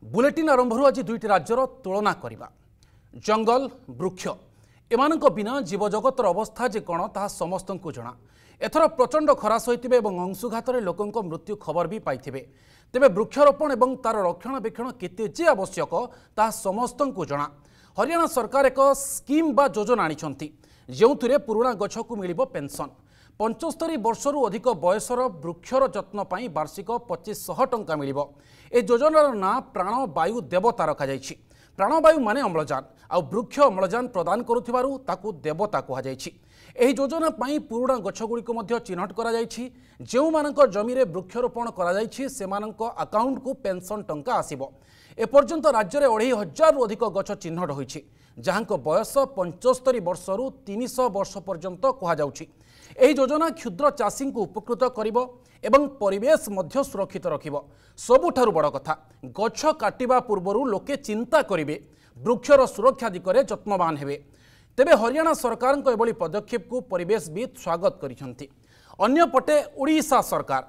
bulletin ଆରମ୍ଭରୁ ଆଜି ଦୁଇଟି ରାଜ୍ୟର ତୁଳନା କରିବା ଜଙ୍ଗଲ ବୃକ୍ଷ ଏମାନଙ୍କ ବିନା ଜୀବଜଗତର ଅବସ୍ଥା ଯେ କ'ଣ ତାହା ସମସ୍ତଙ୍କୁ ଜଣା ଏଥର ପ୍ରଚଣ୍ଡ ଖରା ସହିଥିବେ ଏବଂ ଅଂଶୁଘାତରେ ଲୋକଙ୍କ ମୃତ୍ୟୁ ଖବର ବି ପାଇଥିବେ ତେବେ ବୃକ୍ଷରୋପଣ ଏବଂ ତା'ର ରକ୍ଷଣାବେକ୍ଷଣ କେତେ ଯେ ଆବଶ୍ୟକ ତାହା ସମସ୍ତଙ୍କୁ ଜଣା ହରିୟାଣା ସରକାର ଏକ ସ୍କିମ୍ ବା ଯୋଜନା ଆଣିଛନ୍ତି ଯେଉଁଥିରେ ପୁରୁଣା ଗଛକୁ ମିଳିବ ପେନ୍ସନ୍ ପଞ୍ଚସ୍ତରୀ ବର୍ଷରୁ ଅଧିକ ବୟସର ବୃକ୍ଷର ଯତ୍ନ ପାଇଁ ବାର୍ଷିକ ପଚିଶଶହ ଟଙ୍କା ମିଳିବ ଏ ଯୋଜନାର ନାଁ ପ୍ରାଣବାୟୁ ଦେବତା ରଖାଯାଇଛି ପ୍ରାଣବାୟୁ ମାନେ ଅମ୍ଳଜାନ ଆଉ ବୃକ୍ଷ ଅମ୍ଳଜାନ ପ୍ରଦାନ କରୁଥିବାରୁ ତାକୁ ଦେବତା କୁହାଯାଇଛି ଏହି ଯୋଜନା ପାଇଁ ପୁରୁଣା ଗଛଗୁଡ଼ିକୁ ମଧ୍ୟ ଚିହ୍ନଟ କରାଯାଇଛି ଯେଉଁମାନଙ୍କ ଜମିରେ ବୃକ୍ଷରୋପଣ କରାଯାଇଛି ସେମାନଙ୍କ ଆକାଉଣ୍ଟକୁ ପେନ୍ସନ୍ ଟଙ୍କା ଆସିବ ଏପର୍ଯ୍ୟନ୍ତ ରାଜ୍ୟରେ ଅଢ଼େଇ ହଜାରରୁ ଅଧିକ ଗଛ ଚିହ୍ନଟ ହୋଇଛି ଯାହାଙ୍କ ବୟସ ପଞ୍ଚସ୍ତରୀ ବର୍ଷରୁ ତିନିଶହ ବର୍ଷ ପର୍ଯ୍ୟନ୍ତ କୁହାଯାଉଛି ଏହି ଯୋଜନା କ୍ଷୁଦ୍ର ଚାଷୀଙ୍କୁ ଉପକୃତ କରିବ ଏବଂ ପରିବେଶ ମଧ୍ୟ ସୁରକ୍ଷିତ ରଖିବ ସବୁଠାରୁ ବଡ଼ କଥା ଗଛ କାଟିବା ପୂର୍ବରୁ ଲୋକେ ଚିନ୍ତା କରିବେ ବୃକ୍ଷର ସୁରକ୍ଷା ଦିଗରେ ଯତ୍ନବାନ ହେବେ ତେବେ ହରିୟାଣା ସରକାରଙ୍କ ଏଭଳି ପଦକ୍ଷେପକୁ ପରିବେଶବିତ୍ ସ୍ୱାଗତ କରିଛନ୍ତି ଅନ୍ୟପଟେ ଓଡ଼ିଶା ସରକାର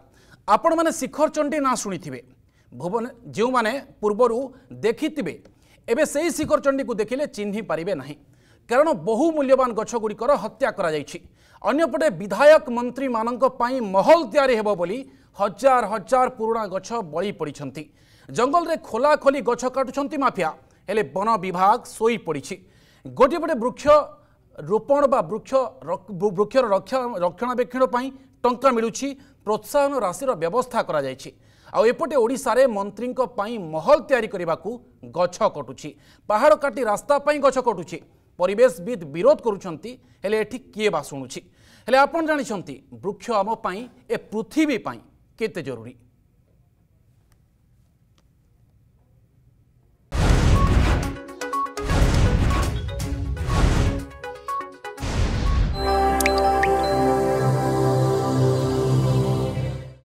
ଆପଣମାନେ ଶିଖରଚଣ୍ଡୀ ନାଁ ଶୁଣିଥିବେ ଭୁବନ ଯେଉଁମାନେ ପୂର୍ବରୁ ଦେଖିଥିବେ ଏବେ ସେହି ଶିଖରଚଣ୍ଡୀକୁ ଦେଖିଲେ ଚିହ୍ନି ପାରିବେ ନାହିଁ କାରଣ ବହୁ ମୂଲ୍ୟବାନ ଗଛଗୁଡ଼ିକର ହତ୍ୟା କରାଯାଇଛି ଅନ୍ୟପଟେ ବିଧାୟକ ମନ୍ତ୍ରୀମାନଙ୍କ ପାଇଁ ମହଲ ତିଆରି ହେବ ବୋଲି ହଜାର ହଜାର ପୁରୁଣା ଗଛ ବଳି ପଡ଼ିଛନ୍ତି ଜଙ୍ଗଲରେ ଖୋଲାଖୋଲି ଗଛ କାଟୁଛନ୍ତି ମାଫିଆ ହେଲେ ବନ ବିଭାଗ ଶୋଇପଡ଼ିଛି ଗୋଟିଏପଟେ ବୃକ୍ଷ ରୋପଣ ବା ବୃକ୍ଷ ବୃକ୍ଷର ରକ୍ଷା ରକ୍ଷଣାବେକ୍ଷଣ ପାଇଁ ଟଙ୍କା ମିଳୁଛି ପ୍ରୋତ୍ସାହନ ରାଶିର ବ୍ୟବସ୍ଥା କରାଯାଇଛି ଆଉ ଏପଟେ ଓଡ଼ିଶାରେ ମନ୍ତ୍ରୀଙ୍କ ପାଇଁ ମହଲ ତିଆରି କରିବାକୁ ଗଛ କଟୁଛି ପାହାଡ଼ କାଟି ରାସ୍ତା ପାଇଁ ଗଛ କଟୁଛି পরিবেশবিদ বিরোধ করছেন হলে এটি কে বা শুণুছি হলে আপনার জাঁচান বৃক্ষ আমি এ পৃথিবী কে জরুরি